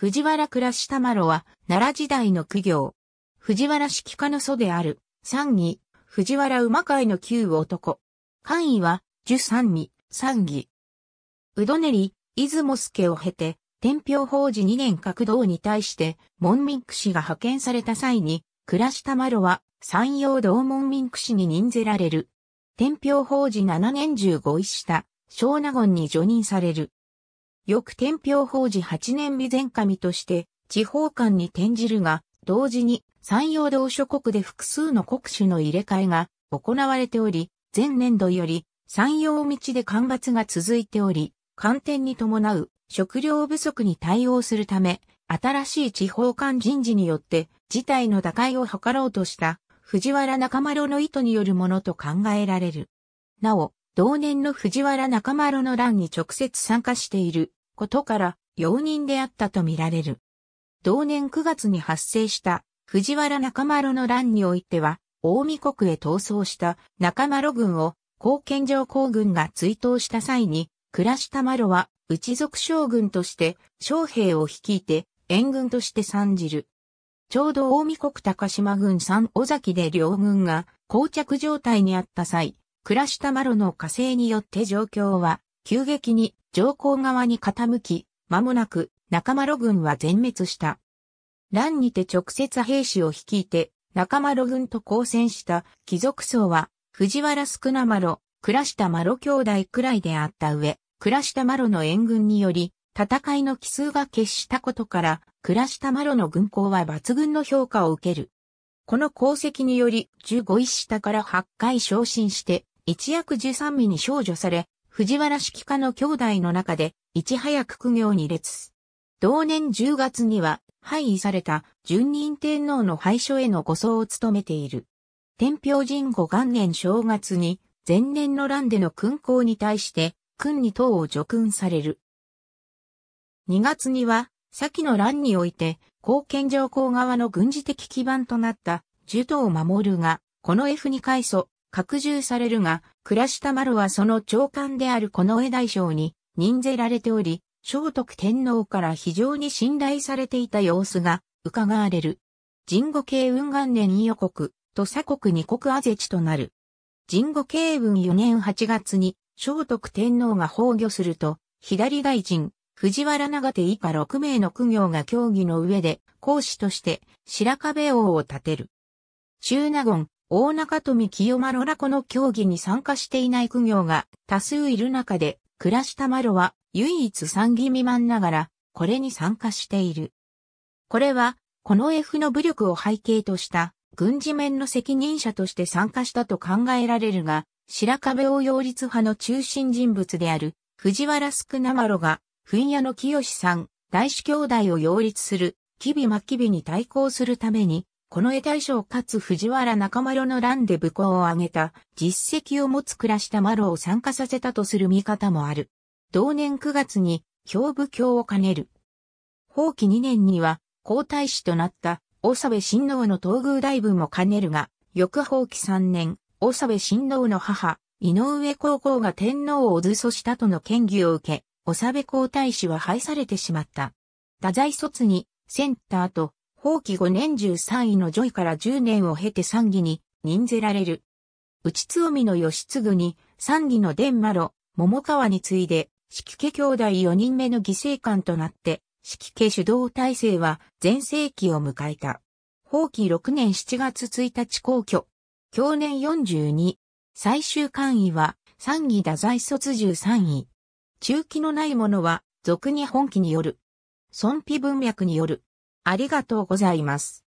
藤原倉下麻呂は、奈良時代の苦行。藤原式家の祖である、三義、藤原馬会の旧男。官位は、十三義、三義。うどねり、出雲助を経て、天平法事二年格道に対して、門民区氏が派遣された際に、倉下麻呂は、山陽道門民区氏に任ぜられる。天平法事七年1五位下、小納言に除任される。翌天平法事8年備前神として地方官に転じるが、同時に山陽道諸国で複数の国主の入れ替えが行われており、前年度より山陽道で干ばつが続いており、寒天に伴う食料不足に対応するため、新しい地方官人事によって事態の打開を図ろうとした藤原中丸の意図によるものと考えられる。なお、同年の藤原中丸の乱に直接参加していることから、容認であったとみられる。同年9月に発生した藤原中丸の乱においては、近江国へ逃走した中丸軍を貢献上皇軍が追悼した際に、倉下丸は内属将軍として将兵を率いて援軍として参じる。ちょうど近江国高島軍三尾崎で両軍が膠着状態にあった際、倉下丸の火星によって状況は急激に上皇側に傾き、間もなく中丸軍は全滅した。乱にて直接兵士を率いて中丸軍と交戦した貴族層は藤原宿名丸、倉下丸兄弟くらいであった上、倉下丸の援軍により戦いの奇数が決したことから倉下丸の軍港は抜群の評価を受ける。この功績により15位下から8回昇進して一躍13位に少女され、藤原式家の兄弟の中で、いち早く苦行に列。同年10月には、廃位された順任天皇の廃所への護送を務めている。天平神後元年正月に、前年の乱での勲功に対して、君に党を除君される。2月には、先の乱において、貢献上皇側の軍事的基盤となった、樹党を守るが、この F2 回層、拡充されるが、倉下丸はその長官である近衛大将に任ぜられており、聖徳天皇から非常に信頼されていた様子が伺われる。神護慶雲元年伊予国、土佐国二国あぜ地となる。神護慶雲四年八月に聖徳天皇が崩御すると、左大臣、藤原長手以下六名の苦行が協議の上で、講師として白壁王を建てる。中納言、大中富清丸らこの競技に参加していない苦行が多数いる中で、暮らした丸は唯一参議未満ながら、これに参加している。これは、この F の武力を背景とした軍事面の責任者として参加したと考えられるが、白壁を擁立派の中心人物である藤原宿生まろが、噴屋の清さん、大師兄弟を擁立する、吉備真備に対抗するために、近衛大将かつ藤原中丸の乱で武功を挙げた実績を持つ倉下麻呂を参加させたとする見方もある。同年9月に兵部教を兼ねる。放棄2年には皇太子となった長部親王の東宮大分も兼ねるが、翌放棄3年、長部親王の母、井上高校が天皇をおずそしたとの権議を受け、長部皇太子は廃されてしまった。多罪卒に、センターと法棄5年13位の女位から10年を経て参議に任ぜられる。内津臣の義継に、参議の伝馬路、桃川に次いで、式家兄弟4人目の犠牲官となって、式家主導体制は全盛期を迎えた。法棄6年7月1日皇居。去年42。最終官位は、参議打宰卒13位。中期のない者は、俗に本期による。損否文脈による。ありがとうございます。